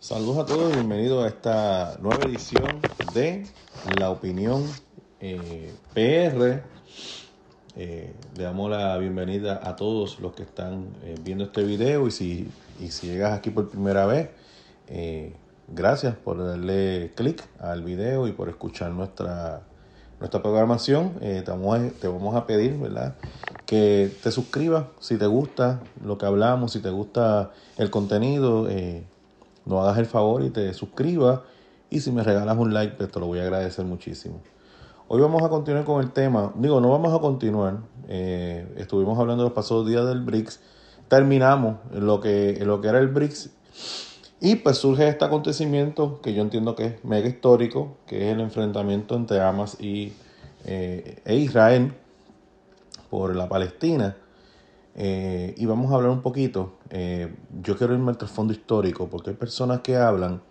Saludos a todos y bienvenidos a esta nueva edición de La Opinión eh, PR. Eh, le damos la bienvenida a todos los que están eh, viendo este video y si, si llegas aquí por primera vez, gracias por darle clic al video y por escuchar nuestra, nuestra programación. te, vamos a, te vamos a pedir ¿verdad? que te suscribas si te gusta lo que hablamos, si te gusta el contenido no hagas el favor y te suscribas. Y si me regalas un like, pues te lo voy a agradecer muchísimo. Hoy vamos a continuar con el tema. Digo, no vamos a continuar. Eh, estuvimos hablando los pasados días del BRICS. Terminamos lo que, lo que era el BRICS. Y pues surge este acontecimiento que yo entiendo que es mega histórico, que es el enfrentamiento entre Hamas y, eh, e Israel por la Palestina. Eh, y vamos a hablar un poquito. Eh, yo quiero irme al trasfondo histórico porque hay personas que hablan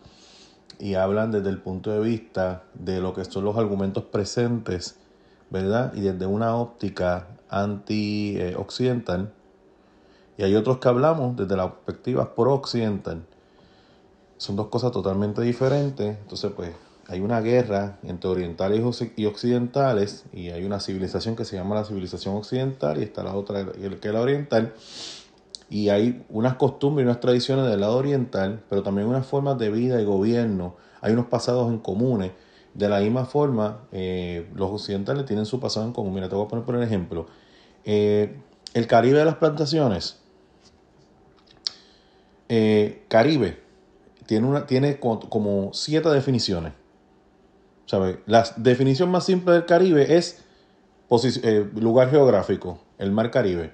y hablan desde el punto de vista de lo que son los argumentos presentes, ¿verdad? Y desde una óptica anti-occidental. Y hay otros que hablamos desde la perspectiva pro-occidental. Son dos cosas totalmente diferentes. Entonces, pues, hay una guerra entre orientales y occidentales y hay una civilización que se llama la civilización occidental y está la otra que es la oriental y hay unas costumbres y unas tradiciones del lado oriental pero también unas formas de vida y gobierno hay unos pasados en comunes de la misma forma eh, los occidentales tienen su pasado en común mira te voy a poner por ejemplo eh, el Caribe de las plantaciones eh, Caribe tiene, una, tiene como siete definiciones ¿Sabes? La definición más simple del Caribe es eh, lugar geográfico, el mar Caribe.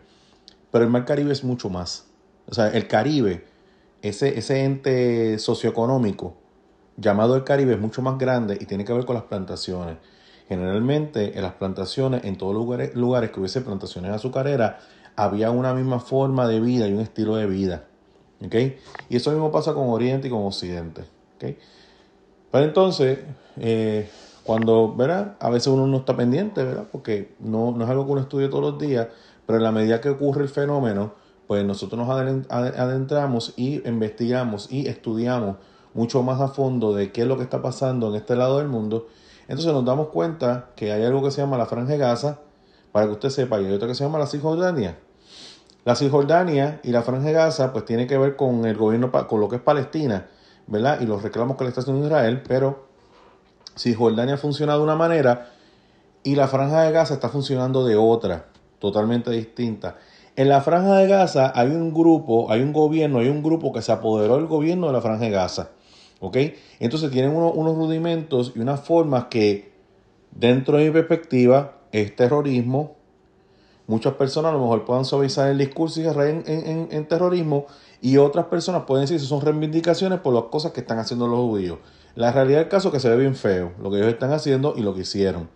Pero el mar Caribe es mucho más. O sea, el Caribe, ese, ese ente socioeconómico llamado el Caribe es mucho más grande y tiene que ver con las plantaciones. Generalmente en las plantaciones, en todos lugares, lugares que hubiese plantaciones azucareras, había una misma forma de vida y un estilo de vida. ¿Ok? Y eso mismo pasa con Oriente y con Occidente. ¿Ok? entonces, eh, cuando, ¿verdad? A veces uno no está pendiente, ¿verdad? Porque no, no es algo que uno estudie todos los días, pero en la medida que ocurre el fenómeno, pues nosotros nos adentramos y investigamos y estudiamos mucho más a fondo de qué es lo que está pasando en este lado del mundo. Entonces nos damos cuenta que hay algo que se llama la Franja de Gaza, para que usted sepa, y hay otro que se llama la Cisjordania. La Cisjordania y la Franja de Gaza pues tiene que ver con el gobierno, con lo que es Palestina. Y los reclamos que le está haciendo Israel, pero si Jordania funciona de una manera y la franja de Gaza está funcionando de otra, totalmente distinta. En la franja de Gaza hay un grupo, hay un gobierno, hay un grupo que se apoderó del gobierno de la franja de Gaza. ¿Ok? Entonces tienen unos rudimentos y unas formas que, dentro de mi perspectiva, es terrorismo, Muchas personas a lo mejor puedan suavizar el discurso y se en, terrorismo y otras personas pueden decir que son reivindicaciones por las cosas que están haciendo los judíos. La realidad del caso es que se ve bien feo lo que ellos están haciendo y lo que hicieron.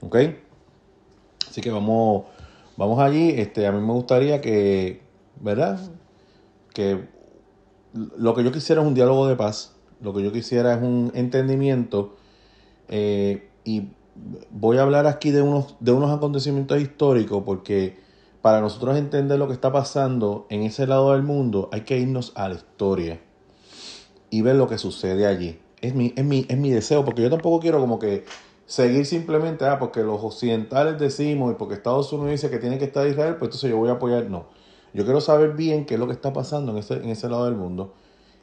¿Ok? Así que vamos, vamos allí. Este, a mí me gustaría que, ¿verdad? Que lo que yo quisiera es un diálogo de paz. Lo que yo quisiera es un entendimiento. Eh, y voy a hablar aquí de unos, de unos acontecimientos históricos porque para nosotros entender lo que está pasando en ese lado del mundo hay que irnos a la historia y ver lo que sucede allí. Es mi, es mi, es mi deseo porque yo tampoco quiero como que seguir simplemente, ah, porque los occidentales decimos y porque Estados Unidos dice que tiene que estar Israel, pues entonces yo voy a apoyar. No, yo quiero saber bien qué es lo que está pasando en ese, en ese lado del mundo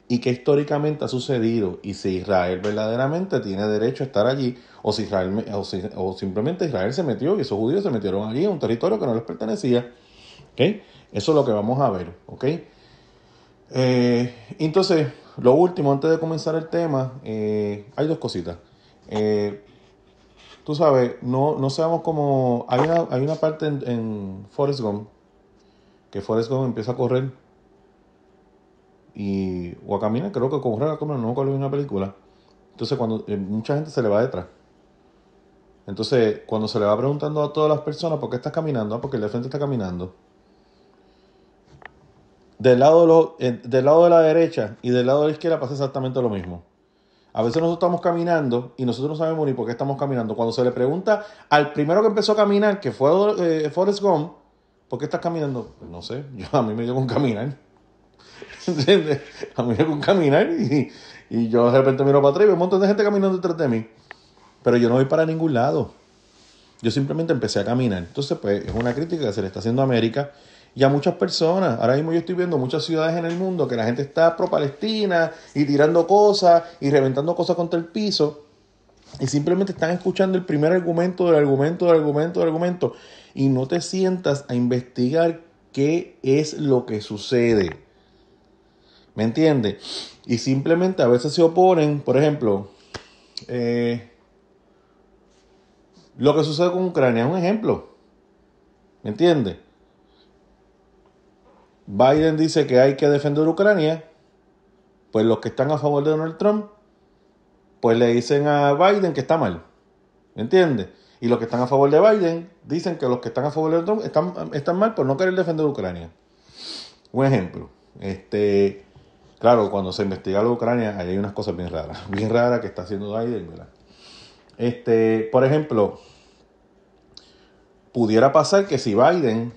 y qué históricamente ha sucedido y si Israel verdaderamente tiene derecho a estar allí o si Israel o, simplemente Israel se metió y esos judíos se metieron allí en un territorio que no les pertenecía. Eso es lo que vamos a ver. Eh, entonces, lo último, antes de comenzar el tema, eh, hay dos cositas. Eh, tú sabes, no, seamos como... Hay una, parte en, en Forrest que Forrest Gump empieza a correr y o caminar creo que con como no con una película. Entonces cuando eh, mucha gente se le va detrás. Entonces cuando se le va preguntando a todas las personas por qué estás caminando, porque el de frente está caminando. Del lado, de eh, del lado de la derecha y del lado de la izquierda pasa exactamente lo mismo. A veces nosotros estamos caminando y nosotros no sabemos ni por qué estamos caminando. Cuando se le pregunta al primero que empezó a caminar, que fue eh, Forrest Gump, ¿por qué estás caminando? Pues no sé, yo, a mí me dio con caminar. ¿Entiendes? A mí me con caminar y, yo de repente miro para atrás y veo un montón de gente caminando detrás de mí. Pero yo no voy para ningún lado. Yo simplemente empecé a caminar. Entonces, pues, es una crítica que se le está haciendo a América y a muchas personas. Ahora mismo yo estoy viendo muchas ciudades en el mundo que la gente está pro Palestina y tirando cosas y reventando cosas contra el piso. Y simplemente están escuchando el primer argumento del argumento del argumento del argumento. Y no te sientas a investigar qué es lo que sucede. ¿Me entiende? Y simplemente a veces se oponen, por ejemplo, eh, lo que sucede con Ucrania es un ejemplo. ¿Me entiende? Biden dice que hay que defender Ucrania, pues los que están a favor de Donald Trump, pues le dicen a Biden que está mal. ¿Me entiende? Y los que están a favor de Biden dicen que los que están a favor de Trump están, mal por no querer defender Ucrania. Un ejemplo. Este, Claro, cuando se investiga la Ucrania, ahí hay unas cosas bien raras, bien raras que está haciendo Biden, ¿verdad? Este, por ejemplo, pudiera pasar que si Biden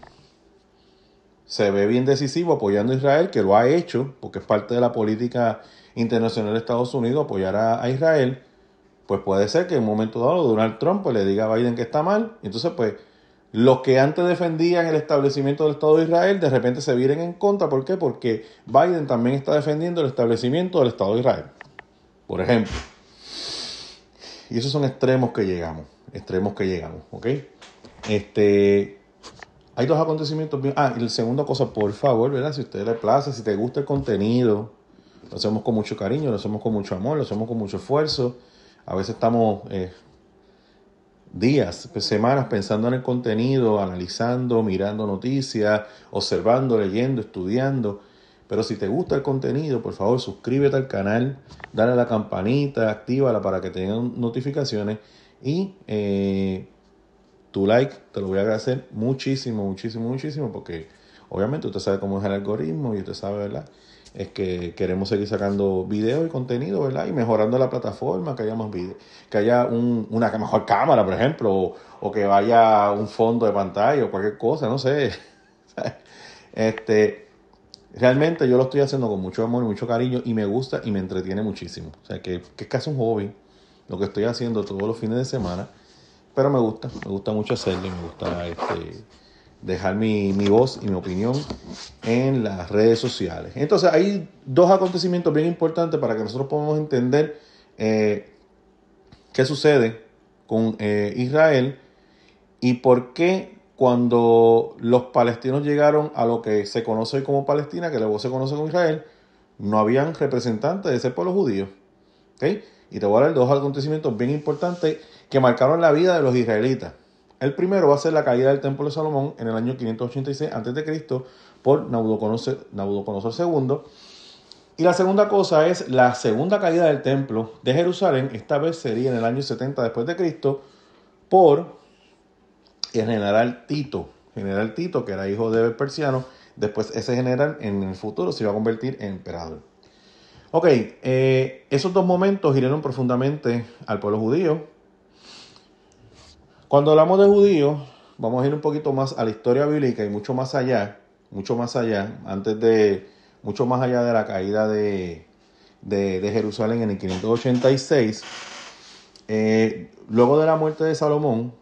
se ve bien decisivo apoyando a Israel, que lo ha hecho, porque es parte de la política internacional de Estados Unidos apoyar a, Israel, pues puede ser que en un momento dado Donald Trump pues, le diga a Biden que está mal, y entonces pues los que antes defendían el establecimiento del Estado de Israel de repente se vienen en contra. ¿Por qué? Porque Biden también está defendiendo el establecimiento del Estado de Israel. Por ejemplo. Y esos son extremos que llegamos. Extremos que llegamos. ¿Ok? Este. Hay dos acontecimientos. Ah, y la segunda cosa, por favor, ¿verdad? Si a usted le place, si te gusta el contenido, lo hacemos con mucho cariño, lo hacemos con mucho amor, lo hacemos con mucho esfuerzo. A veces estamos eh, días, pues, semanas pensando en el contenido, analizando, mirando noticias, observando, leyendo, estudiando. Pero si te gusta el contenido, por favor suscríbete al canal, dale a la campanita, actívala para que tengan notificaciones y eh, tu like te lo voy a agradecer muchísimo, muchísimo, muchísimo porque Obviamente usted sabe cómo es el algoritmo y usted sabe, ¿verdad? Es que queremos seguir sacando videos y contenido, ¿verdad? Y mejorando la plataforma, que haya más videos. que haya una mejor cámara, por ejemplo, o, que vaya un fondo de pantalla o cualquier cosa, no sé. este, realmente yo lo estoy haciendo con mucho amor y mucho cariño y me gusta y me entretiene muchísimo. O sea, que, que es casi un hobby lo que estoy haciendo todos los fines de semana, pero me gusta, me gusta mucho hacerlo y me gusta este, dejar mi, voz y mi opinión en las redes sociales. Entonces hay dos acontecimientos bien importantes para que nosotros podamos entender eh, qué sucede con eh, Israel y por qué cuando los palestinos llegaron a lo que se conoce hoy como Palestina, que luego se conoce como Israel, no habían representantes de ese pueblo judío. Y te voy a dar dos acontecimientos bien importantes que marcaron la vida de los israelitas. El primero va a ser la caída del Templo de Salomón en el año 586 a.C. por Nabucodonosor, II. Y la segunda cosa es la segunda caída del Templo de Jerusalén. Esta vez sería en el año 70 después de Cristo por el general Tito. General Tito, que era hijo de Persiano. Después ese general en el futuro se iba a convertir en emperador. Ok, eh, esos dos momentos giraron profundamente al pueblo judío, cuando hablamos de judíos, vamos a ir un poquito más a la historia bíblica y mucho más allá, mucho más allá, antes de, mucho más allá de la caída de, Jerusalén en el 586. Eh, luego de la muerte de Salomón,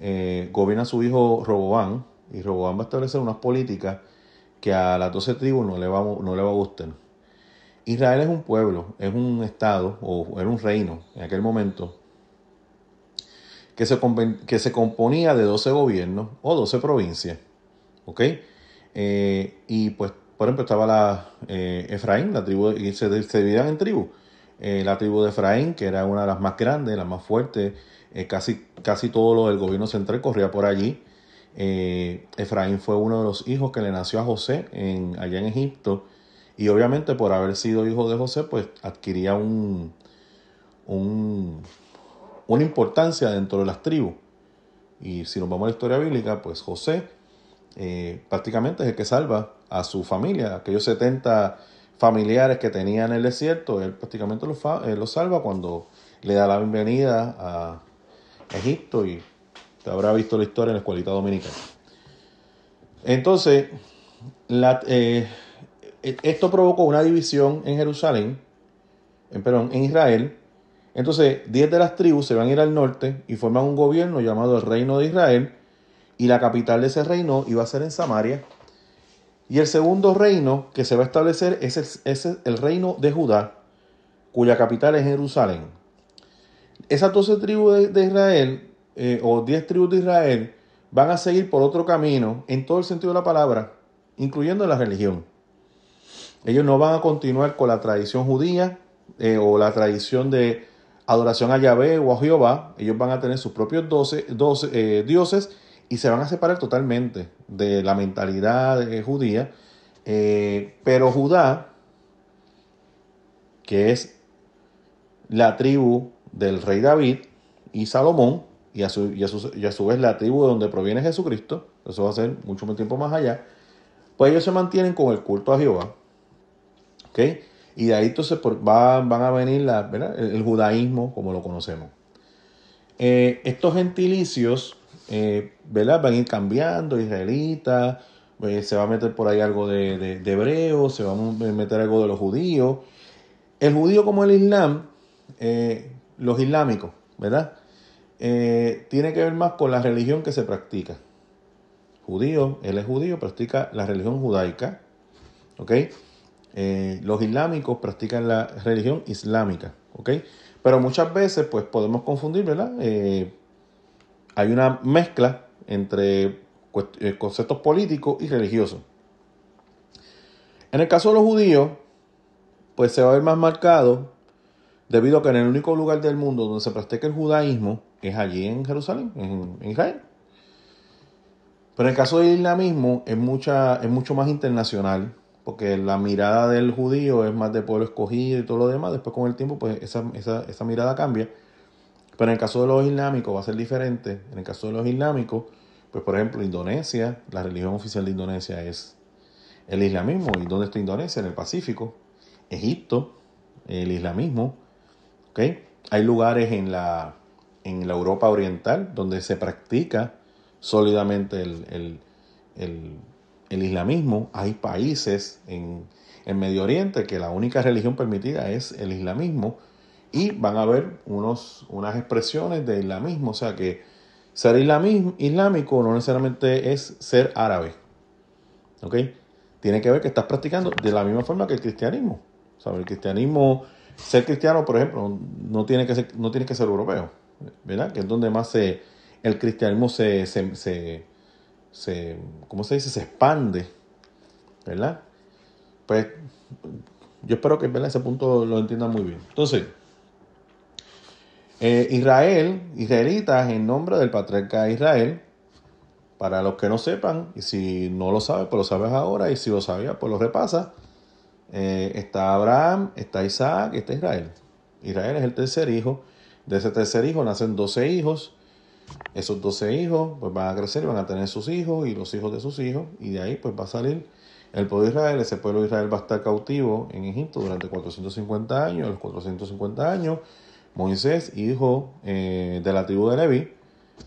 eh, gobierna su hijo Roboán, y Roboán va a establecer unas políticas que a las 12 tribus no le va, no le va a gustar. Israel es un pueblo, es un estado, o era un reino en aquel momento, que se, componía de 12 gobiernos o 12 provincias. ¿Ok? Eh, y pues, por ejemplo, estaba la eh, Efraín, la tribu, y se, dividían en tribus. Eh, la tribu de Efraín, que era una de las más grandes, la más fuerte, casi, casi todo lo del gobierno central corría por allí. Efraín fue uno de los hijos que le nació a José en, allá en Egipto. Y obviamente por haber sido hijo de José, pues adquiría un una importancia dentro de las tribus. Y si nos vamos a la historia bíblica, pues José eh, prácticamente es el que salva a su familia, aquellos 70 familiares que tenía en el desierto, él prácticamente eh, los, salva cuando le da la bienvenida a Egipto y te habrá visto la historia en la escuelita dominicana. Entonces, eh, esto provocó una división en Jerusalén, en, perdón, en Israel, entonces, 10 de las tribus se van a ir al norte y forman un gobierno llamado el Reino de Israel, y la capital de ese reino iba a ser en Samaria. Y el segundo reino que se va a establecer es el, el reino de Judá, cuya capital es Jerusalén. Esas 12 tribus de, Israel, eh, o 10 tribus de Israel, van a seguir por otro camino en todo el sentido de la palabra, incluyendo la religión. Ellos no van a continuar con la tradición judía eh, o la tradición de adoración a Yahvé o a Jehová, ellos van a tener sus propios 12, eh, dioses y se van a separar totalmente de la mentalidad eh, judía. Eh, pero Judá, que es la tribu del rey David y Salomón, y a, su, vez la tribu de donde proviene Jesucristo, eso va a ser mucho tiempo más allá, pues ellos se mantienen con el culto a Jehová. ¿okay? Y de ahí entonces van a venir la, el, judaísmo como lo conocemos. Eh, estos gentilicios eh, ¿verdad? van a ir cambiando, israelitas, eh, se va a meter por ahí algo de, de, hebreo, se va a meter algo de los judíos. El judío como el islam, los islámicos, ¿verdad? tiene que ver más con la religión que se practica. Judío, él es judío, practica la religión judaica, ¿ok? Eh, los islámicos practican la religión islámica, ¿ok? Pero muchas veces, pues podemos confundir, ¿verdad? Eh, hay una mezcla entre eh, conceptos políticos y religiosos. En el caso de los judíos, pues se va a ver más marcado debido a que en el único lugar del mundo donde se practica el judaísmo es allí en Jerusalén, en, en Israel. Pero en el caso del islamismo es, mucha, es mucho más internacional, porque la mirada del judío es más de pueblo escogido y todo lo demás, después con el tiempo pues esa, mirada cambia, pero en el caso de los islámicos va a ser diferente, en el caso de los islámicos, pues por ejemplo Indonesia, la religión oficial de Indonesia es el islamismo, ¿y dónde está Indonesia? En el Pacífico, Egipto, el islamismo, ¿ok? Hay lugares en la, en la Europa Oriental donde se practica sólidamente el, el el islamismo, hay países en, Medio Oriente que la única religión permitida es el islamismo y van a haber unos, unas expresiones de islamismo, o sea que ser islámico no necesariamente es ser árabe, ¿ok? Tiene que ver que estás practicando de la misma forma que el cristianismo, o el cristianismo, ser cristiano, por ejemplo, no tiene que ser, no que ser europeo, ¿verdad? Que es donde más se, el cristianismo se se, ¿cómo se dice? Se expande, ¿verdad? Pues yo espero que en ese punto lo entiendan muy bien. Entonces, eh, Israel, israelitas en nombre del patriarca de Israel, para los que no sepan, y si no lo sabes, pues lo sabes ahora, y si lo sabías, pues lo repasa. Eh, está Abraham, está Isaac, está Israel. Israel es el tercer hijo. De ese tercer hijo nacen 12 hijos. Esos 12 hijos pues van a crecer, van a tener sus hijos y los hijos de sus hijos, y de ahí pues va a salir el pueblo de Israel. Ese pueblo de Israel va a estar cautivo en Egipto durante 450 años. A los 450 años, Moisés, hijo eh, de la tribu de Leví,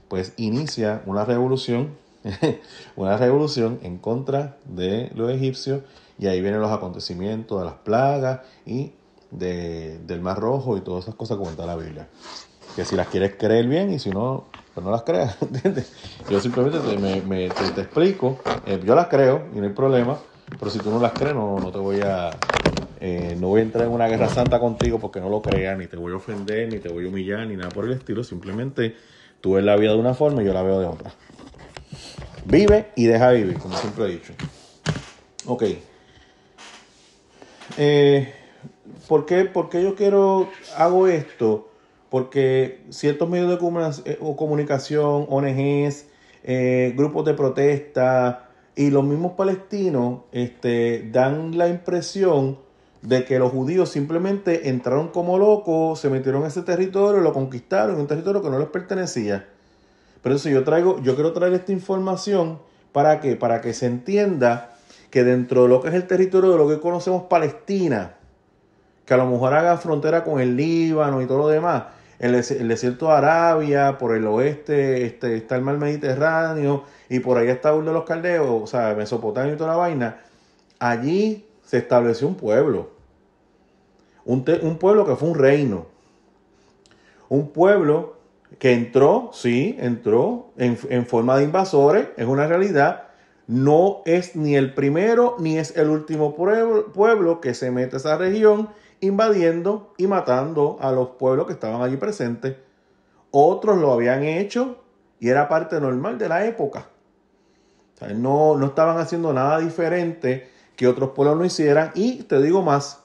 pues inicia una revolución, una revolución en contra de los egipcios, y ahí vienen los acontecimientos de las plagas y del Mar Rojo y todas esas cosas que cuenta la Biblia. Que si las quieres creer bien y si no, pero pues no las creas, ¿entiendes? Yo simplemente te, explico, eh, yo las creo y no hay problema, pero si tú no las crees, no, te voy a. Eh, no voy a entrar en una guerra santa contigo porque no lo creas, ni te voy a ofender, ni te voy a humillar, ni nada por el estilo. Simplemente tú ves la vida de una forma y yo la veo de otra. Vive y deja vivir, como siempre he dicho. Ok. Eh, ¿por, qué, ¿Por qué yo quiero, hago esto? porque ciertos medios de eh, comunicación, ONGs, eh, grupos de protesta y los mismos palestinos este, dan la impresión de que los judíos simplemente entraron como locos, se metieron en ese territorio, lo conquistaron, en un territorio que no les pertenecía. Pero eso yo traigo, yo quiero traer esta información para que, para que se entienda que dentro de lo que es el territorio de lo que conocemos Palestina, que a lo mejor haga frontera con el Líbano y todo lo demás, el, desierto de Arabia, por el oeste este, está el mar Mediterráneo y por ahí está uno de los caldeos, o sea, Mesopotamia y toda la vaina. Allí se estableció un pueblo. Un, pueblo que fue un reino. Un pueblo que entró, sí, entró en, forma de invasores, es una realidad. No es ni el primero ni es el último pueblo, pueblo que se mete a esa región invadiendo y matando a los pueblos que estaban allí presentes. Otros lo habían hecho y era parte normal de la época. no, no estaban haciendo nada diferente que otros pueblos no hicieran. Y te digo más,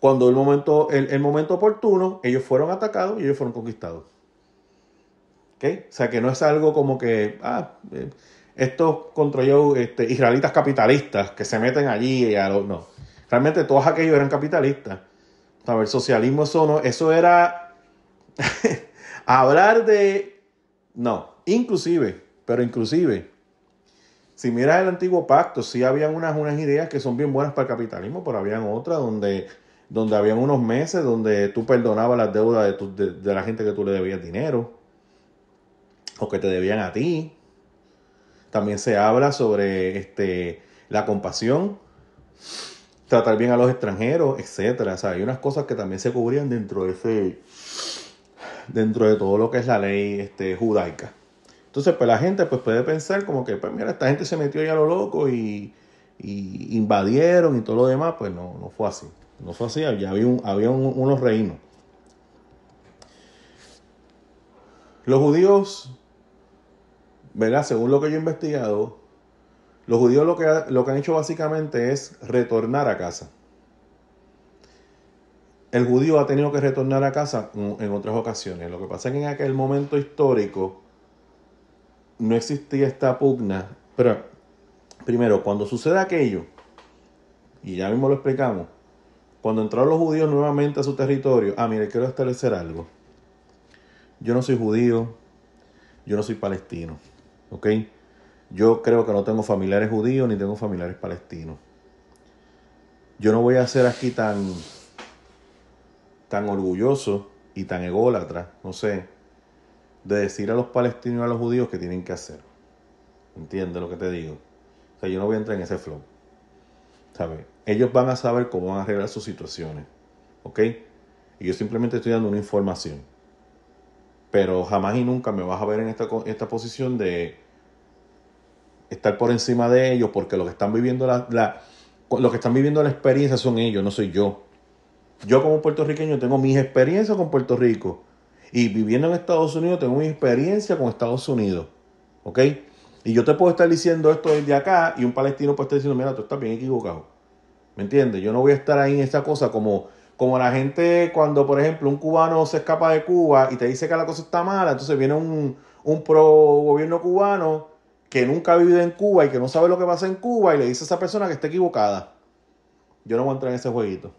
cuando el momento, el, momento oportuno, ellos fueron atacados y ellos fueron conquistados. O sea que no es algo como que ah, eh, estos este, israelitas capitalistas que se meten allí y No. Realmente todos aquellos eran capitalistas. a El socialismo eso no, eso era hablar de... No, inclusive, pero inclusive, si miras el antiguo pacto, sí habían unas, unas ideas que son bien buenas para el capitalismo, pero habían otras donde, donde habían unos meses donde tú perdonabas las deudas de, la gente que tú le debías dinero o que te debían a ti. También se habla sobre este, la compasión tratar bien a los extranjeros, etcétera. O sea, hay unas cosas que también se cubrían dentro de ese, dentro de todo lo que es la ley este, judaica. Entonces, pues la gente pues, puede pensar como que, pues mira, esta gente se metió ya a lo loco y, invadieron y todo lo demás. Pues no, no fue así. No fue así, ya había, un, había unos reinos. Los judíos, ¿verdad? Según lo que yo he investigado, los judíos lo que, lo que han hecho básicamente es retornar a casa. El judío ha tenido que retornar a casa en otras ocasiones. Lo que pasa es que en aquel momento histórico no existía esta pugna. Pero primero, cuando sucede aquello, y ya mismo lo explicamos, cuando entraron los judíos nuevamente a su territorio, ah, mire, quiero establecer algo. Yo no soy judío, yo no soy palestino, ¿ok? Yo creo que no tengo familiares judíos ni tengo familiares palestinos. Yo no voy a ser aquí tan, tan orgulloso y tan ególatra, no sé, de decir a los palestinos y a los judíos que tienen que hacer. ¿Entiendes lo que te digo? O sea, yo no voy a entrar en ese flow. ¿Sabes? Ellos van a saber cómo van a arreglar sus situaciones. ¿Ok? Y yo simplemente estoy dando una información. Pero jamás y nunca me vas a ver en esta, esta posición de estar por encima de ellos porque lo que están viviendo la, lo que están viviendo la experiencia son ellos, no soy yo. Yo como puertorriqueño tengo mis experiencias con Puerto Rico y viviendo en Estados Unidos tengo mi experiencia con Estados Unidos. ¿Ok? Y yo te puedo estar diciendo esto desde acá y un palestino puede estar diciendo, mira, tú estás bien equivocado. ¿Me entiendes? Yo no voy a estar ahí en esa cosa como, como la gente cuando, por ejemplo, un cubano se escapa de Cuba y te dice que la cosa está mala, entonces viene un, un pro gobierno cubano que nunca ha vivido en Cuba y que no sabe lo que pasa en Cuba y le dice a esa persona que está equivocada. Yo no voy a entrar en ese jueguito.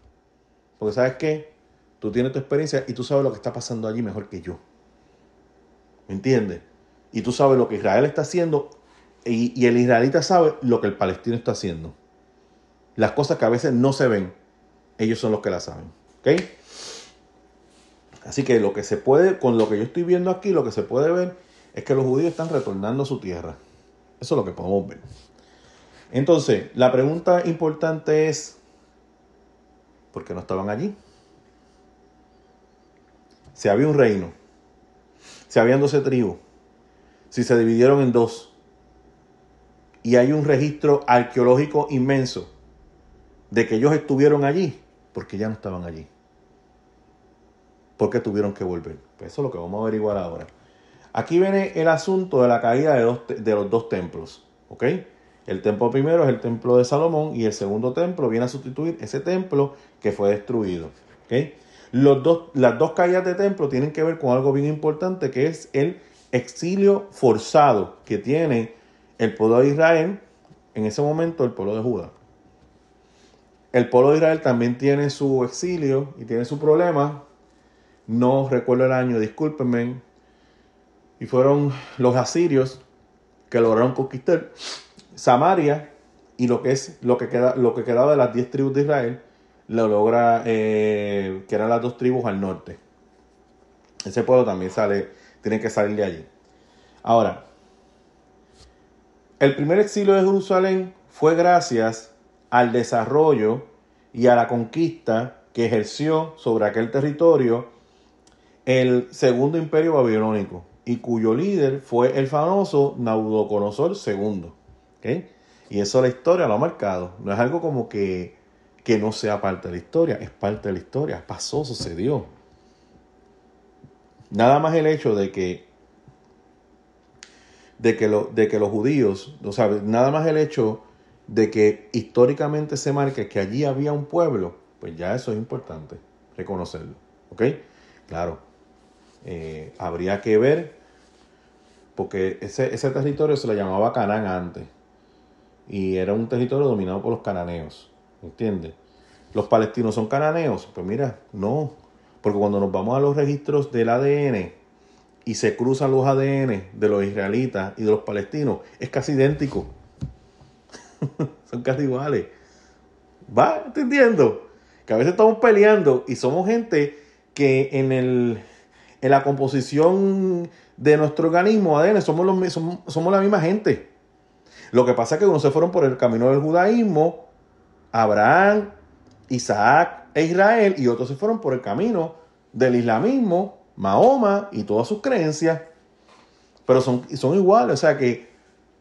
Porque sabes qué? Tú tienes tu experiencia y tú sabes lo que está pasando allí mejor que yo. ¿Me entiendes? Y tú sabes lo que Israel está haciendo y, el israelita sabe lo que el palestino está haciendo. Las cosas que a veces no se ven, ellos son los que las saben. ¿Ok? Así que lo que se puede, con lo que yo estoy viendo aquí, lo que se puede ver es que los judíos están retornando a su tierra. Eso es lo que podemos ver. Entonces, la pregunta importante es, ¿por qué no estaban allí? Si había un reino, si habían 12 tribus, si se dividieron en dos, y hay un registro arqueológico inmenso de que ellos estuvieron allí, ¿por qué ya no estaban allí. ¿Por qué tuvieron que volver? Pues eso es lo que vamos a averiguar ahora. Aquí viene el asunto de la caída de, de los dos templos. ¿Ok? El templo primero es el templo de Salomón y el segundo templo viene a sustituir ese templo que fue destruido. Los dos, las dos caídas de templo tienen que ver con algo bien importante que es el exilio forzado que tiene el pueblo de Israel, en ese momento el pueblo de Judá. El pueblo de Israel también tiene su exilio y tiene su problema. No recuerdo el año, discúlpenme, y fueron los asirios que lograron conquistar Samaria y lo que es lo que queda lo que quedaba de las diez tribus de Israel lo logra eh, que eran las dos tribus al norte. Ese pueblo también sale, tiene que salir de allí. Ahora, el primer exilio de Jerusalén fue gracias al desarrollo y a la conquista que ejerció sobre aquel territorio el segundo imperio babilónico y cuyo líder fue el famoso Naudoconosor II. Y eso la historia lo ha marcado. No es algo como que, que no sea parte de la historia, es parte de la historia, pasó, sucedió. Nada más el hecho de que de que, lo, de que los judíos, o sea, nada más el hecho de que históricamente se marque que allí había un pueblo, pues ya eso es importante, reconocerlo. ¿Ok? Claro, eh, habría que ver porque ese, territorio se le llamaba Canaán antes, y era un territorio dominado por los cananeos, ¿Me ¿entiendes? ¿Los palestinos son cananeos? Pues mira, no, porque cuando nos vamos a los registros del ADN y se cruzan los ADN de los israelitas y de los palestinos, es casi idéntico. son casi iguales. ¿Va entendiendo? Que a veces estamos peleando y somos gente que en el en la composición de nuestro organismo, ADN, somos, los, somos la misma gente. Lo que pasa es que unos se fueron por el camino del judaísmo, Abraham, Isaac e Israel, y otros se fueron por el camino del islamismo, Mahoma y todas sus creencias, pero son, son iguales, o sea que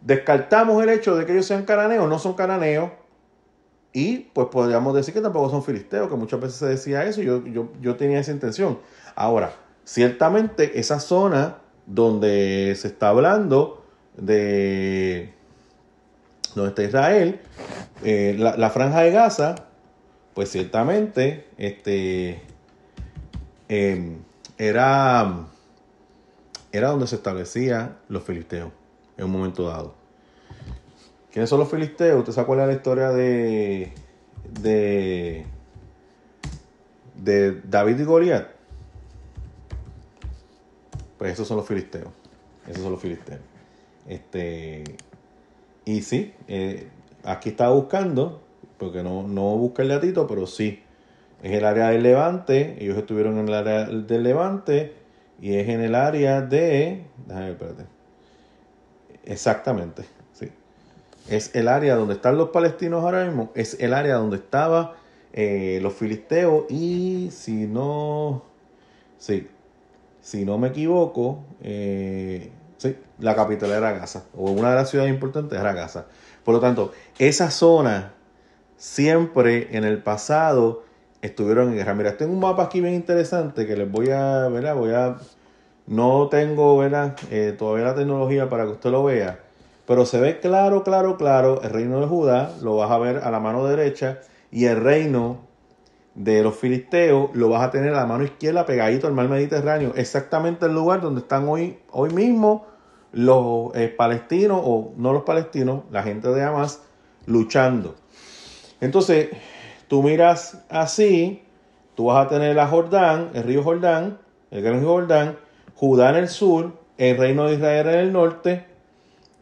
descartamos el hecho de que ellos sean cananeos, no son cananeos, y pues podríamos decir que tampoco son filisteos, que muchas veces se decía eso, y yo, yo, yo tenía esa intención. Ahora, Ciertamente esa zona donde se está hablando de donde está Israel, eh, la, franja de Gaza, pues ciertamente este, em, era, era donde se establecían los filisteos en un momento dado. ¿Quiénes son los filisteos? ¿Usted se acuerda de la historia de, de, de David y Goliath? Pues esos son los filisteos. Esos son los filisteos. Este, y sí, eh, aquí estaba buscando, porque no, no busca el gatito. pero sí. Es el área del Levante, ellos estuvieron en el área del Levante y es en el área de... Déjame ver, espérate. Exactamente, sí. Es el área donde están los palestinos ahora mismo, es el área donde estaban eh, los filisteos y si no... Sí, si no me equivoco, eh, la capital era Gaza, o una de las ciudades importantes era Gaza. Por lo tanto, esa zona siempre en el pasado estuvieron en guerra. Mira, tengo un mapa aquí bien interesante que les voy a, ver. Voy a, no tengo, eh, todavía la tecnología para que usted lo vea, pero se ve claro, claro, claro el reino de Judá, lo vas a ver a la mano derecha, y el reino de los filisteos, lo vas a tener a la mano izquierda pegadito al mar Mediterráneo, exactamente el lugar donde están hoy, hoy mismo los eh, palestinos, o no los palestinos, la gente de Hamas, luchando. Entonces, tú miras así, tú vas a tener la Jordán, el río Jordán, el gran río Jordán, Judá en el sur, el reino de Israel en el norte,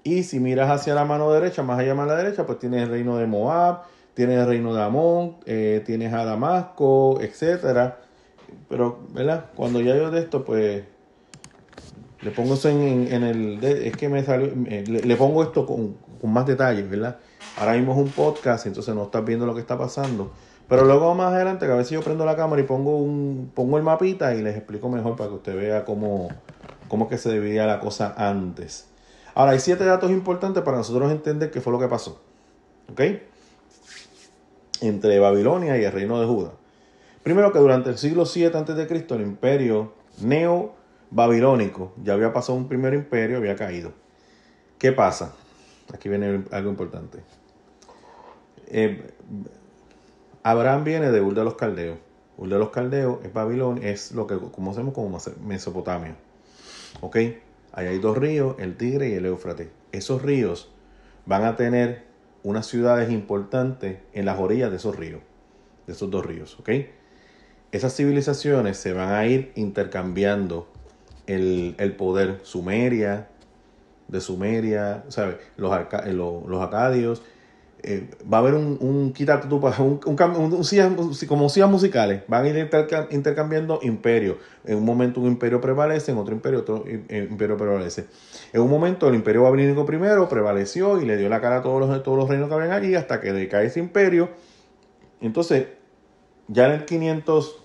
y si miras hacia la mano derecha, más allá a la derecha, pues tienes el reino de Moab, Tienes el reino de Amón, eh, tienes a Damasco, etcétera. Pero, ¿verdad? Cuando ya yo de esto, pues le pongo en, el. Es que me salió. Le, pongo esto con, más detalles, ¿verdad? Ahora mismo un podcast, entonces no estás viendo lo que está pasando. Pero luego más adelante, que a veces yo prendo la cámara y pongo un pongo el mapita y les explico mejor para que usted vea cómo, cómo que se dividía la cosa antes. Ahora, hay siete datos importantes para nosotros entender qué fue lo que pasó. ¿Ok? entre Babilonia y el reino de Judá. Primero que durante el siglo 7 a.C. el imperio neo-babilónico ya había pasado un primer imperio, había caído. ¿Qué pasa? Aquí viene algo importante. Eh, Abraham viene de Ur de los Caldeos. Ur de los Caldeos es Babilonia, es lo que conocemos como Mesopotamia. ¿Ok? Ahí hay dos ríos, el Tigre y el Éufrates. Esos ríos van a tener unas ciudades importantes en las orillas de esos ríos, de esos dos ríos, ¿ok? Esas civilizaciones se van a ir intercambiando el, el poder. Sumeria, de Sumeria, ¿sabes? Los, eh, los, los acadios eh, va a haber un, un un, un, un como sillas musicales, van a ir intercambiando imperios. En un momento un imperio prevalece, en otro imperio otro eh, eh, imperio prevalece. En un momento el imperio babilónico primero prevaleció y le dio la cara a todos los, todos los reinos que habían allí hasta que decae ese imperio. Entonces, ya en el 500,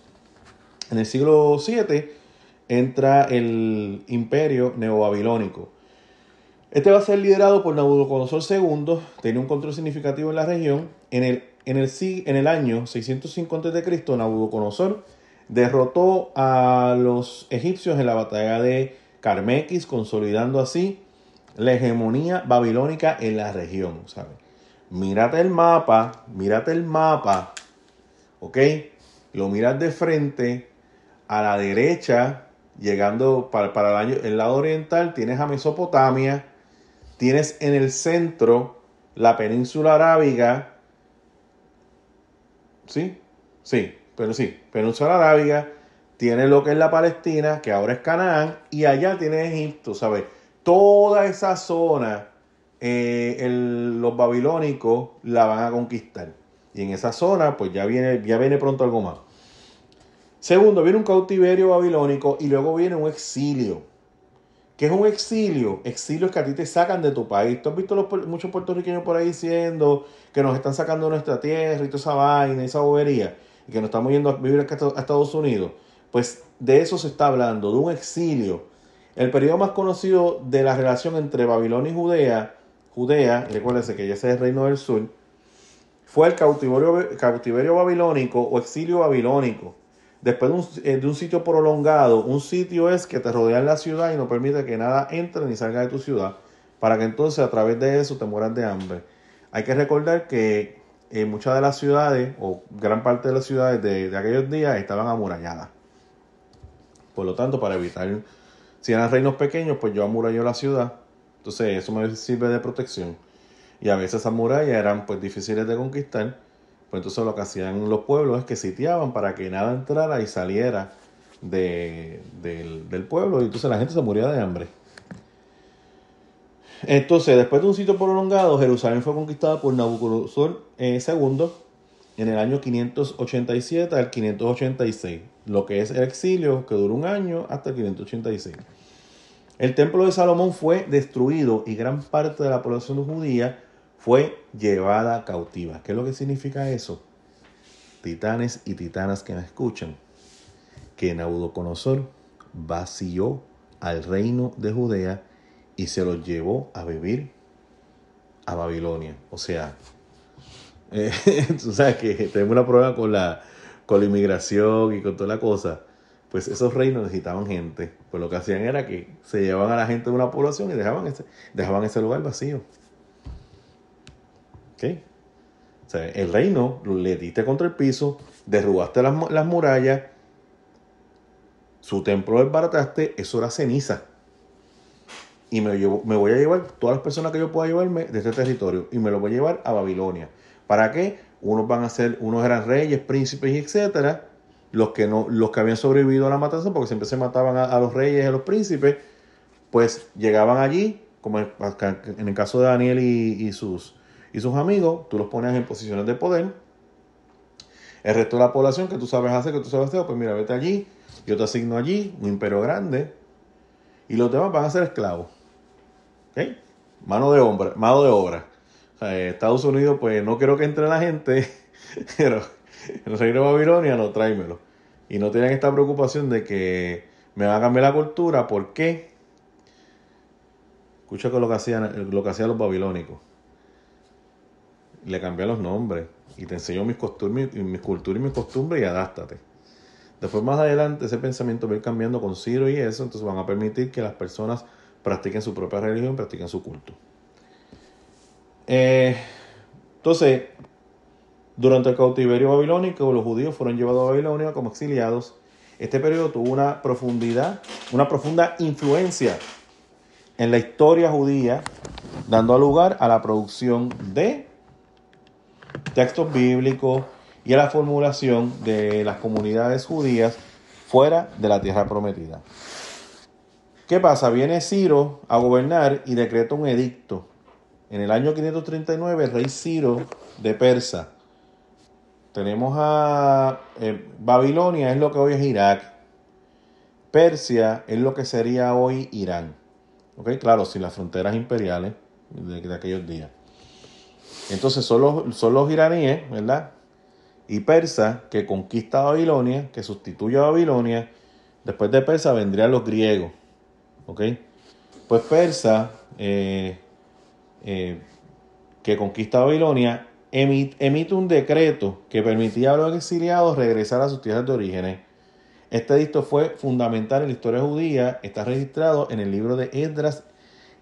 en el siglo 7 entra el imperio neobabilónico este va a ser liderado por Nabucodonosor II, tenía un control significativo en la región. En el, en el, en el año 650 a.C., Nabucodonosor derrotó a los egipcios en la batalla de Carmequis, consolidando así la hegemonía babilónica en la región. ¿sabes? Mírate el mapa, mírate el mapa, ¿ok? Lo miras de frente, a la derecha, llegando para, el, año, el lado oriental, tienes a Mesopotamia, Tienes en el centro la península arábiga. ¿Sí? Sí, pero sí, península arábiga. Tiene lo que es la Palestina, que ahora es Canaán, y allá tiene Egipto, ¿sabes? Toda esa zona, eh, los babilónicos la van a conquistar. Y en esa zona, pues ya viene, ya viene pronto algo más. Segundo, viene un cautiverio babilónico y luego viene un exilio que es un exilio? Exilio es que a ti te sacan de tu país. Tú has visto los, muchos puertorriqueños por ahí diciendo que nos están sacando de nuestra tierra y toda esa vaina, y esa bobería, y que nos estamos yendo a vivir acá a Estados Unidos. Pues de eso se está hablando, de un exilio. El periodo más conocido de la relación entre Babilonia y Judea, Judea, recuérdense que ya es el reino del sur, fue el cautiverio babilónico o exilio babilónico. Después eh, de un, sitio prolongado, un sitio es que te rodean la ciudad y no permite que nada entre ni salga de tu ciudad, para que entonces a través de eso te mueras de hambre. Hay que recordar que eh, muchas de las ciudades, o gran parte de las ciudades de, aquellos días, estaban amuralladas. Por lo tanto, para evitar, si eran reinos pequeños, pues yo amurallo la ciudad. Entonces eso me sirve de protección. Y a veces esas murallas eran pues difíciles de conquistar pues entonces lo que hacían los pueblos es que sitiaban para que nada entrara y saliera del, pueblo y entonces la gente se moría de hambre. Entonces, después de un sitio prolongado, Jerusalén fue conquistada por Nabucodonosor II eh, en el año 587 al 586, lo que es el exilio que duró un año hasta el 586. El templo de Salomón fue destruido y gran parte de la población judía fue llevada cautiva. ¿Qué es lo que significa eso? Titanes y titanas que me escuchan, que Nabucodonosor vació al reino de Judea y se los llevó a vivir a Babilonia. O sea, eh, tú sabes que tenemos una prueba con la, con la inmigración y con toda la cosa. Pues esos reinos necesitaban gente. Pues lo que hacían era que se llevaban a la gente de una población y dejaban ese, dejaban ese lugar vacío el reino le diste contra el piso, derrubaste las, las murallas, su templo desbarataste, eso era ceniza. Y me, me voy a llevar todas las personas que yo pueda llevarme de este territorio y me lo voy a llevar a Babilonia. ¿Para qué? Unos van a ser, unos eran reyes, príncipes, etcétera. Los que no, los que habían sobrevivido a la matanza, porque siempre se mataban a, los reyes y a los príncipes, pues llegaban allí, como en el caso de Daniel y sus y sus amigos, tú los pones en posiciones de poder. El resto de la población que tú sabes hacer, que tú sabes hacer, pues mira, vete allí, yo te asigno allí, un imperio grande, y los demás van a ser esclavos. ¿Ok? Mano de obra. Mano de obra. Eh, Estados Unidos, pues no quiero que entre la gente, pero el reino de Babilonia no, tráemelo. Y no tienen esta preocupación de que me van a cambiar la cultura, ¿por qué? Escucha lo que hacían, lo que hacían los babilónicos le cambié los nombres y te enseño mis costumbres, mis culturas y mis costumbres y adáptate. Después más adelante ese pensamiento va a ir cambiando con Ciro y eso, entonces van a permitir que las personas practiquen su propia religión, practiquen su culto. Eh, entonces, durante el cautiverio babilónico, los judíos fueron llevados a Babilonia como exiliados. Este periodo tuvo una profundidad, una profunda influencia en la historia judía, dando lugar a la producción de textos bíblicos y a la formulación de las comunidades judías fuera de la tierra prometida. ¿Qué pasa? Viene Ciro a gobernar y decreta un edicto. En el año 539, el rey Ciro de Persa. Tenemos a eh, Babilonia, es lo que hoy es Irak. Persia es lo que sería hoy Irán. ¿Ok? Claro, sin las fronteras imperiales de aquellos días. Entonces son los, iraníes, ¿verdad? Y persa que conquista Babilonia, que sustituye a Babilonia. Después de persa vendrían los griegos, ¿ok? Pues persa eh, eh, que conquista Babilonia emite, un decreto que permitía a los exiliados regresar a sus tierras de orígenes. Este edicto fue fundamental en la historia judía, está registrado en el libro de Esdras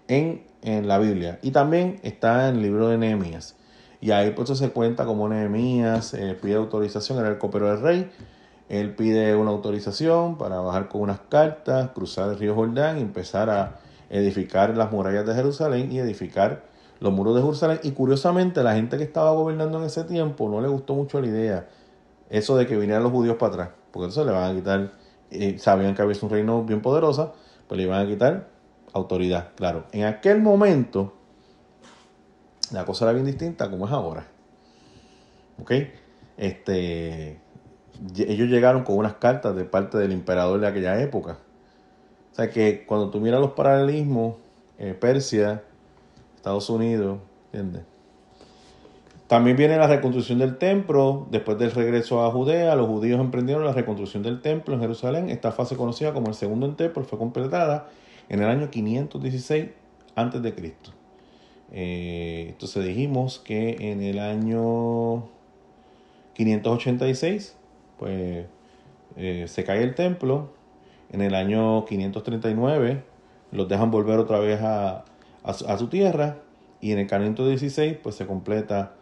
en, en, la Biblia y también está en el libro de Nehemías. Y ahí pues, eso se cuenta como Nehemías pide autorización, en el copero del rey. Él pide una autorización para bajar con unas cartas, cruzar el río Jordán y empezar a edificar las murallas de Jerusalén y edificar los muros de Jerusalén. Y curiosamente, la gente que estaba gobernando en ese tiempo no le gustó mucho la idea, eso de que vinieran los judíos para atrás, porque entonces le van a quitar, eh, sabían que había un reino bien poderoso, pues le iban a quitar autoridad. Claro, en aquel momento la cosa era bien distinta como es ahora. ¿Ok? Este, ellos llegaron con unas cartas de parte del emperador de aquella época. O sea que cuando tú miras los paralelismos, eh, Persia, Estados Unidos, ¿entiendes? También viene la reconstrucción del templo. Después del regreso a Judea, los judíos emprendieron la reconstrucción del templo en Jerusalén. Esta fase conocida como el segundo templo fue completada en el año 516 Cristo eh, entonces dijimos que en el año 586, pues eh, se cae el templo. En el año 539 los dejan volver otra vez a, su tierra. Y en el 516 pues se completa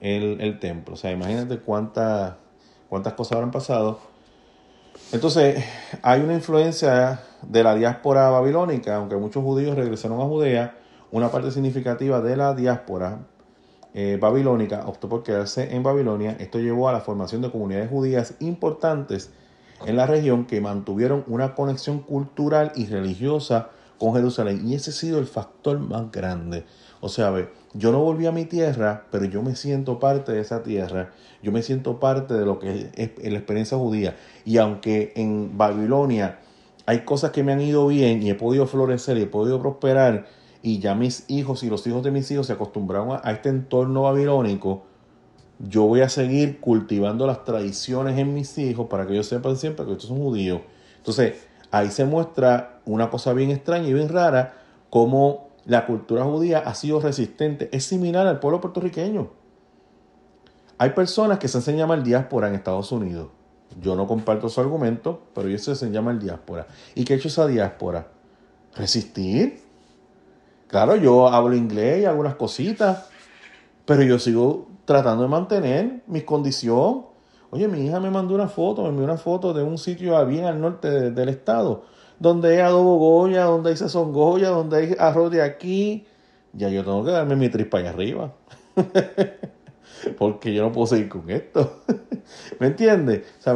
el, templo. O sea, imagínate cuántas cosas habrán pasado. Entonces, hay una influencia de la diáspora babilónica, aunque muchos judíos regresaron a Judea, una parte significativa de la diáspora eh, babilónica optó por quedarse en Babilonia. Esto llevó a la formación de comunidades judías importantes en la región que mantuvieron una conexión cultural y religiosa con Jerusalén. Y ese ha sido el factor más grande. O sea, yo no volví a mi tierra, pero yo me siento parte de esa tierra. Yo me siento parte de lo que es la experiencia judía. Y aunque en Babilonia hay cosas que me han ido bien y he podido florecer y he podido prosperar, y ya mis hijos y los hijos de mis hijos se acostumbraron a, este entorno babilónico, yo voy a seguir cultivando las tradiciones en mis hijos para que ellos sepan siempre que estos son judíos. Entonces, ahí se muestra una cosa bien extraña y bien rara, cómo la cultura judía ha sido resistente. Es similar al pueblo puertorriqueño. Hay personas que se enseñan llamar diáspora en Estados Unidos. Yo no comparto su argumento, pero ellos se hacen llamar diáspora. ¿Y qué ha hecho esa diáspora? Resistir Claro, yo hablo inglés y algunas cositas, pero yo sigo tratando de mantener mi condición. Oye, mi hija me mandó una foto, me envió una foto de un sitio bien al norte del estado, donde hay adobo goya, donde hay sazongoya, donde hay arroz de aquí. Ya yo tengo que darme mi tripa allá arriba. Porque yo no puedo seguir con esto. ¿Me entiendes? sea,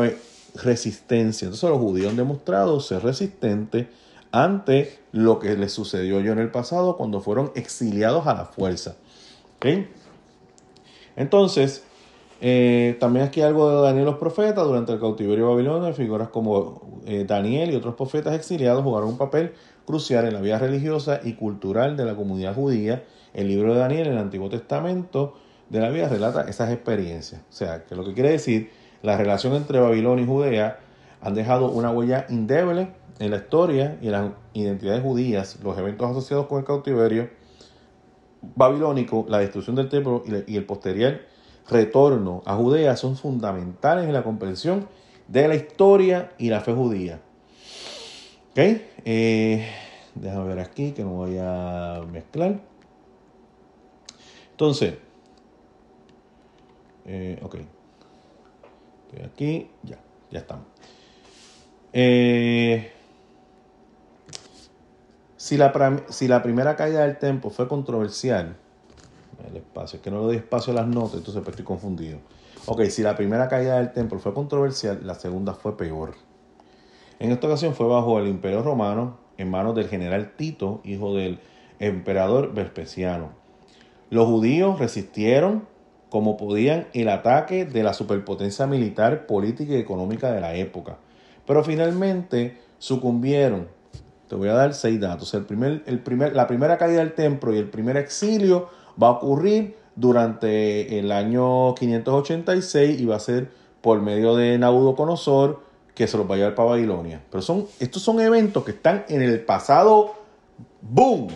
Resistencia. Entonces los judíos han demostrado ser resistentes ante lo que les sucedió yo en el pasado cuando fueron exiliados a la fuerza. Entonces, eh, también aquí algo de Daniel los profetas. Durante el cautiverio de figuras como eh, Daniel y otros profetas exiliados jugaron un papel crucial en la vida religiosa y cultural de la comunidad judía. El libro de Daniel en el Antiguo Testamento de la vida relata esas experiencias. O sea, que lo que quiere decir, la relación entre Babilonia y Judea han dejado una huella indeble en la historia y en las identidades judías, los eventos asociados con el cautiverio babilónico, la destrucción del templo y el posterior retorno a Judea son fundamentales en la comprensión de la historia y la fe judía. ¿Ok? Eh, déjame ver aquí que no voy a mezclar. Entonces, eh, ok. Estoy aquí, ya, ya estamos. Eh, si la, si la primera caída del templo fue controversial, el espacio, es que no le doy espacio a las notas, entonces pues, estoy confundido. Ok, si la primera caída del templo fue controversial, la segunda fue peor. En esta ocasión fue bajo el imperio romano, en manos del general Tito, hijo del emperador Vespasiano. Los judíos resistieron como podían el ataque de la superpotencia militar, política y económica de la época, pero finalmente sucumbieron te voy a dar seis datos. El primer, el primer, la primera caída del templo y el primer exilio va a ocurrir durante el año 586 y va a ser por medio de Nabucodonosor que se los va a llevar para Babilonia. Pero son, estos son eventos que están en el pasado. ¡Boom!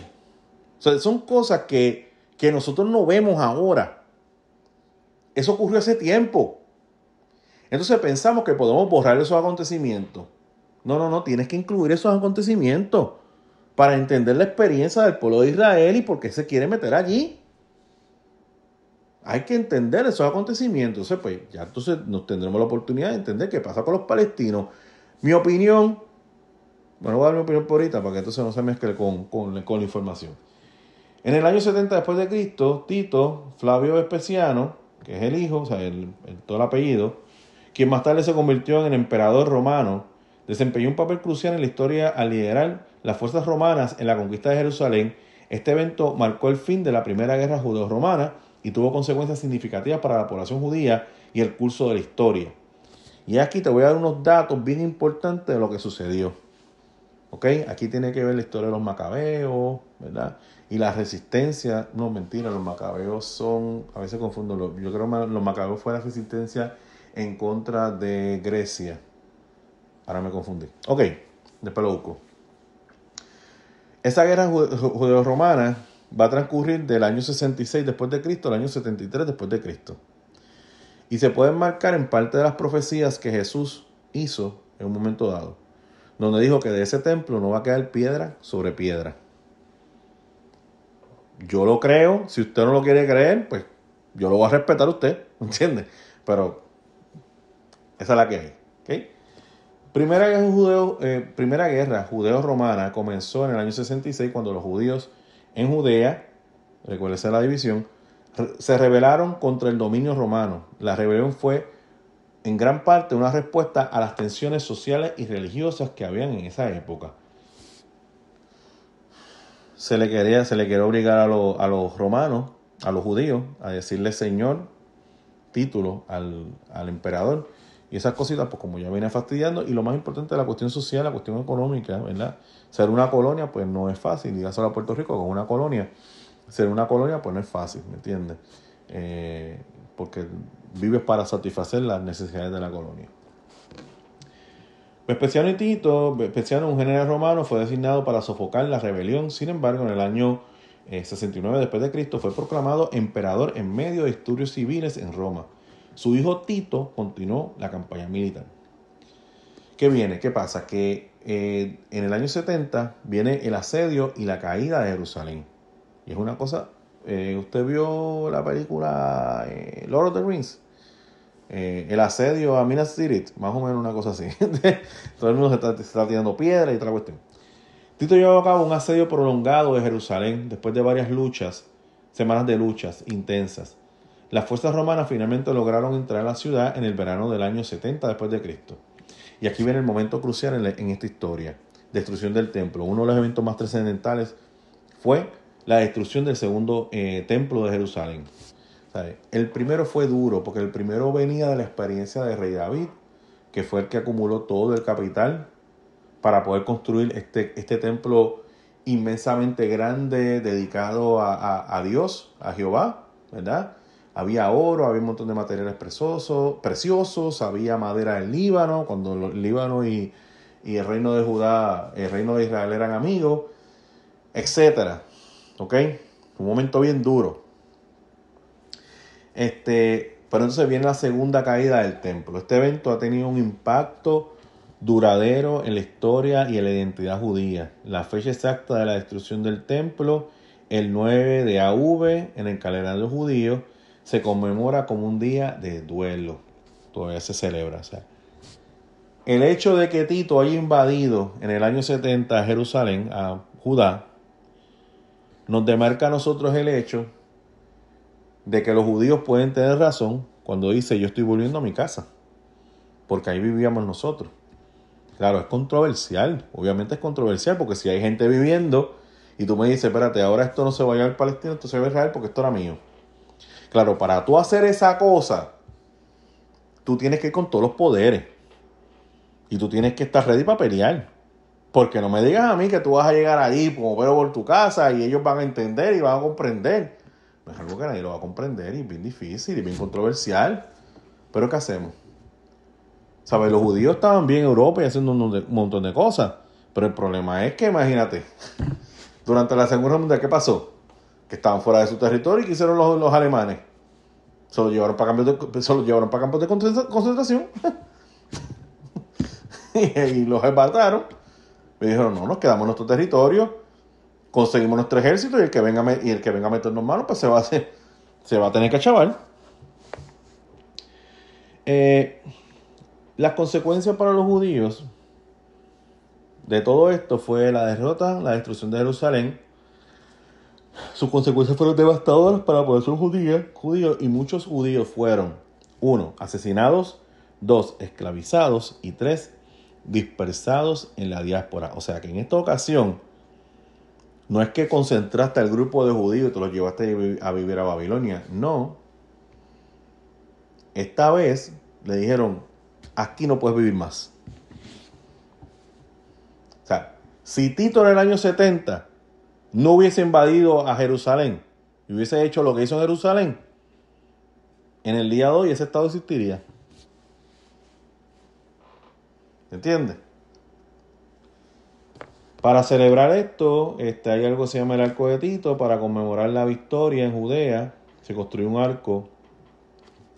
O son cosas que, que nosotros no vemos ahora. Eso ocurrió hace tiempo. Entonces pensamos que podemos borrar esos acontecimientos. No, no, no, tienes que incluir esos acontecimientos para entender la experiencia del pueblo de Israel y por qué se quiere meter allí. Hay que entender esos acontecimientos. Entonces, pues ya entonces nos tendremos la oportunidad de entender qué pasa con los palestinos. Mi opinión, bueno, voy a dar mi opinión por ahorita para que entonces no se mezcle con, con, la información. En el año 70 después de Cristo, Tito, Flavio Vespasiano, que es el hijo, o sea, el, todo el apellido, quien más tarde se convirtió en el emperador romano, desempeñó un papel crucial en la historia al liderar las fuerzas romanas en la conquista de Jerusalén. Este evento marcó el fin de la Primera Guerra Judeo-Romana y tuvo consecuencias significativas para la población judía y el curso de la historia. Y aquí te voy a dar unos datos bien importantes de lo que sucedió. ¿Ok? Aquí tiene que ver la historia de los macabeos, ¿verdad? Y la resistencia. No, mentira, los macabeos son. A veces confundo. Yo creo que los macabeos fue la resistencia en contra de Grecia. Ahora me confundí. Ok, después lo busco. Esa guerra judeo-romana va a transcurrir del año 66 después de Cristo al año 73 después de Cristo. Y se pueden marcar en parte de las profecías que Jesús hizo en un momento dado, donde dijo que de ese templo no va a quedar piedra sobre piedra. Yo lo creo, si usted no lo quiere creer, pues yo lo voy a respetar usted, ¿entiende? Pero esa es la que hay. Ok. Primera guerra, judeo, eh, primera guerra romana comenzó en el año 66 cuando los judíos en Judea, recuérdese la división, se rebelaron contra el dominio romano. La rebelión fue en gran parte una respuesta a las tensiones sociales y religiosas que habían en esa época. Se le quería, se le obligar a, los romanos, a los judíos, a decirle Señor, título al, al emperador. Y esas cositas, pues como ya viene fastidiando, y lo más importante la cuestión social, la cuestión económica, ¿verdad? Ser una colonia, pues no es fácil, solo a Puerto Rico, con una colonia, ser una colonia, pues no es fácil, ¿me entiendes? Eh, porque vives para satisfacer las necesidades de la colonia. Vespasiano y Tito, Vespasiano, un general romano, fue designado para sofocar la rebelión. Sin embargo, en el año 69 eh, después de Cristo fue proclamado emperador en medio de estudios civiles en Roma. Su hijo Tito continuó la campaña militar. ¿Qué viene? ¿Qué pasa? Que eh, en el año 70 viene el asedio y la caída de Jerusalén. Y es una cosa, eh, usted vio la película eh, Lord of the Rings, el asedio a Minas Tirith, más o menos una cosa así. Todo el mundo se está, tirando piedra y otra cuestión. Tito llevó a cabo un asedio prolongado de Jerusalén después de varias luchas, semanas de luchas intensas. Las fuerzas romanas finalmente lograron entrar a la ciudad en el verano del año 70 después de Cristo. Y aquí viene el momento crucial en, esta historia, destrucción del templo. Uno de los eventos más trascendentales fue la destrucción del segundo eh, templo de Jerusalén. El primero fue duro porque el primero venía de la experiencia de rey David, que fue el que acumuló todo el capital para poder construir este, este templo inmensamente grande dedicado a Dios, a Jehová, ¿verdad? Había oro, había un montón de materiales preciosos, preciosos había madera del Líbano, cuando el Líbano y, el reino de Judá, el reino de Israel eran amigos, etc. ¿Ok? Un momento bien duro. Este, pero entonces viene la segunda caída del templo. Este evento ha tenido un impacto duradero en la historia y en la identidad judía. La fecha exacta de la destrucción del templo, el 9 de AV en el calendario judío, se conmemora como un día de duelo. Todavía se celebra. el hecho de que Tito haya invadido en el año 70 a Jerusalén, a Judá, nos demarca a nosotros el hecho de que los judíos pueden tener razón cuando dice yo estoy volviendo a mi casa, porque ahí vivíamos nosotros. Claro, es controversial, obviamente es controversial, porque si hay gente viviendo y tú me dices, espérate, ahora esto no se va a llevar al palestino esto se va a Israel porque esto era mío. Claro, para tú hacer esa cosa, tú tienes que ir con todos los poderes. Y tú tienes que estar ready para pelear. Porque no me digas a mí que tú vas a llegar ahí como pero por tu casa y ellos van a entender y van a comprender. No es algo que nadie lo va a comprender y es bien difícil y bien controversial. Pero ¿qué hacemos? ¿Sabes? Los judíos estaban bien en Europa y haciendo un montón de cosas. Pero el problema es que, imagínate, durante la Segunda Mundial, ¿qué pasó? que estaban fuera de su territorio y que hicieron los, alemanes. Se los llevaron para campos de, concentración. y los esbaltaron. Me dijeron, no, nos quedamos en nuestro territorio, conseguimos nuestro ejército y el que venga, y el que venga a meternos manos, pues se va a, se va a tener que achavar. Eh, las consecuencias para los judíos de todo esto fue la derrota, la destrucción de Jerusalén, sus consecuencias fueron devastadoras para la población judía, judío, y muchos judíos fueron, uno, asesinados, dos, esclavizados y tres, dispersados en la diáspora. O sea que en esta ocasión no es que concentraste al grupo de judíos y te los llevaste a vivir a Babilonia, no. Esta vez le dijeron, aquí no puedes vivir más. O sea, si Tito en el año 70 no hubiese invadido a Jerusalén y hubiese hecho lo que hizo en Jerusalén, en el día de hoy ese Estado existiría. ¿Entiendes? Para celebrar esto, este, hay algo que se llama el arco de Tito, para conmemorar la victoria en Judea, se construyó un arco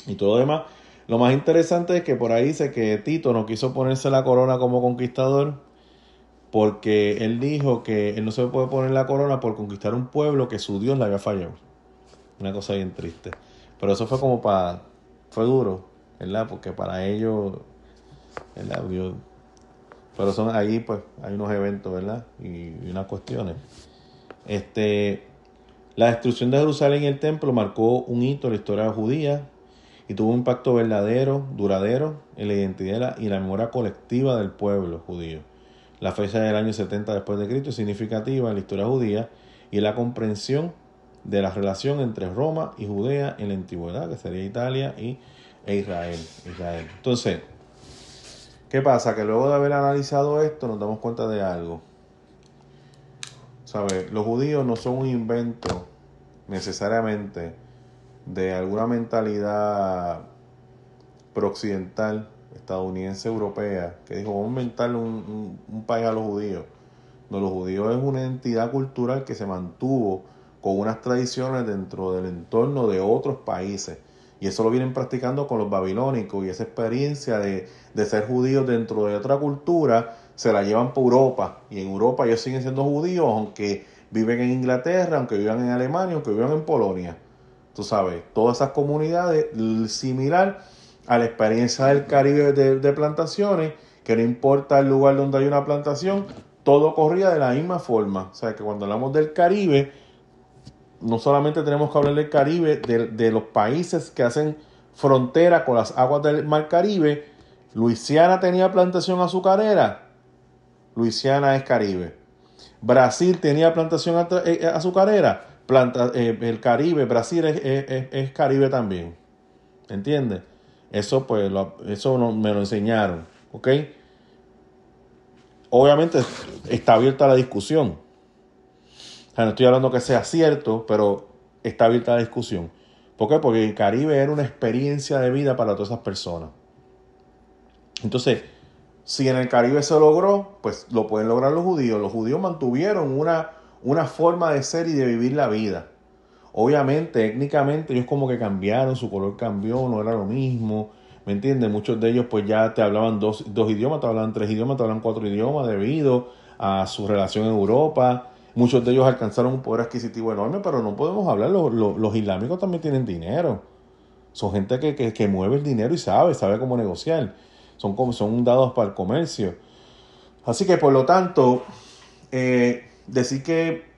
y todo demás. Lo más interesante es que por ahí dice que Tito no quiso ponerse la corona como conquistador porque él dijo que él no se puede poner la corona por conquistar un pueblo que su Dios le había fallado. Una cosa bien triste. Pero eso fue como para... Fue duro, ¿verdad? Porque para ellos... ¿Verdad? pero son ahí, pues, hay unos eventos, ¿verdad? Y, unas cuestiones. Este, la destrucción de Jerusalén y el templo marcó un hito en la historia judía y tuvo un impacto verdadero, duradero en la identidad y la memoria colectiva del pueblo judío. La fecha del año 70 después de Cristo es significativa en la historia judía y la comprensión de la relación entre Roma y Judea en la antigüedad, que sería Italia y, e Israel, Israel. Entonces, ¿qué pasa? Que luego de haber analizado esto nos damos cuenta de algo. ¿Sabes? Los judíos no son un invento necesariamente de alguna mentalidad prooccidental estadounidense europea que dijo vamos a inventarle un, país a los judíos. No, los judíos es una entidad cultural que se mantuvo con unas tradiciones dentro del entorno de otros países. Y eso lo vienen practicando con los babilónicos y esa experiencia de, ser judíos dentro de otra cultura se la llevan por Europa. Y en Europa ellos siguen siendo judíos aunque viven en Inglaterra, aunque vivan en Alemania, aunque vivan en Polonia. Tú sabes, todas esas comunidades similar a la experiencia del Caribe de, plantaciones, que no importa el lugar donde hay una plantación, todo corría de la misma forma. O sea, que cuando hablamos del Caribe, no solamente tenemos que hablar del Caribe, de, los países que hacen frontera con las aguas del Mar Caribe. Luisiana tenía plantación azucarera. Luisiana es Caribe. Brasil tenía plantación eh, eh, azucarera. Planta, eh, el Caribe, Brasil es, es Caribe también. ¿Entiendes? Eso pues eso me lo enseñaron, ¿ok? Obviamente está abierta la discusión. no estoy hablando que sea cierto, pero está abierta la discusión. ¿Por qué? Porque el Caribe era una experiencia de vida para todas esas personas. Entonces, si en el Caribe se logró, pues lo pueden lograr los judíos. Los judíos mantuvieron una, una forma de ser y de vivir la vida. Obviamente, técnicamente, ellos como que cambiaron, su color cambió, no era lo mismo. ¿Me entiendes? Muchos de ellos pues ya te hablaban dos, idiomas, te hablaban tres idiomas, te hablaban cuatro idiomas debido a su relación en Europa. Muchos de ellos alcanzaron un poder adquisitivo enorme, pero no podemos hablar, los, islámicos también tienen dinero. Son gente que, mueve el dinero y sabe, sabe cómo negociar. Son, como, son dados para el comercio. Así que por lo tanto, eh, decir que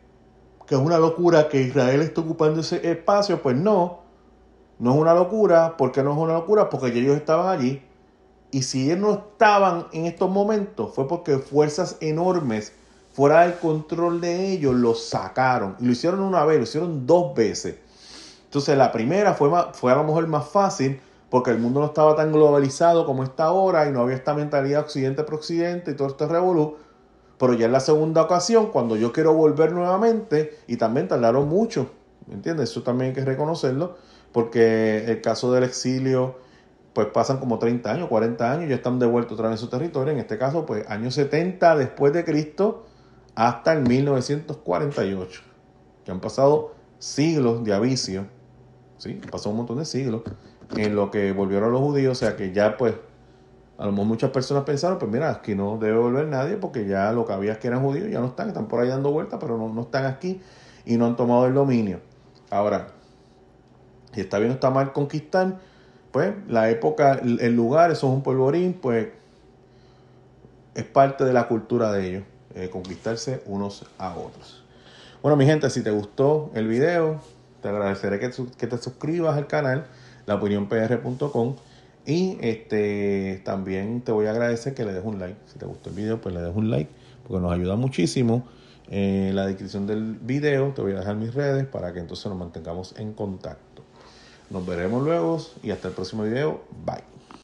que es una locura que Israel esté ocupando ese espacio, pues no, no es una locura, ¿Por qué no es una locura, porque ellos estaban allí. Y si ellos no estaban en estos momentos, fue porque fuerzas enormes fuera del control de ellos los sacaron. Y lo hicieron una vez, lo hicieron dos veces. Entonces la primera fue, fue a lo mejor más fácil porque el mundo no estaba tan globalizado como está ahora y no había esta mentalidad occidente por occidente y todo este revolú. Pero ya en la segunda ocasión, cuando yo quiero volver nuevamente, y también tardaron mucho, ¿me entiendes? Eso también hay que reconocerlo, porque el caso del exilio, pues pasan como 30 años, 40 años, ya están devueltos otra vez en su territorio, en este caso, pues años 70 después de Cristo hasta el 1948. que han pasado siglos de avicio, ¿sí? Pasó un montón de siglos en lo que volvieron los judíos, o sea que ya pues a lo mejor muchas personas pensaron, pues mira, aquí no debe volver nadie porque ya lo que había es que eran judíos, ya no están, están por ahí dando vueltas, pero no, están aquí y no han tomado el dominio. Ahora, si está bien o está mal conquistar, pues la época, el lugar, eso es un polvorín, pues es parte de la cultura de ellos, eh, conquistarse unos a otros. Bueno, mi gente, si te gustó el video, te agradeceré que, te suscribas al canal, laopinionpr.com y este, también te voy a agradecer que le des un like. Si te gustó el video, pues le des un like, porque nos ayuda muchísimo. En eh, la descripción del video te voy a dejar mis redes para que entonces nos mantengamos en contacto. Nos veremos luego y hasta el próximo video. Bye.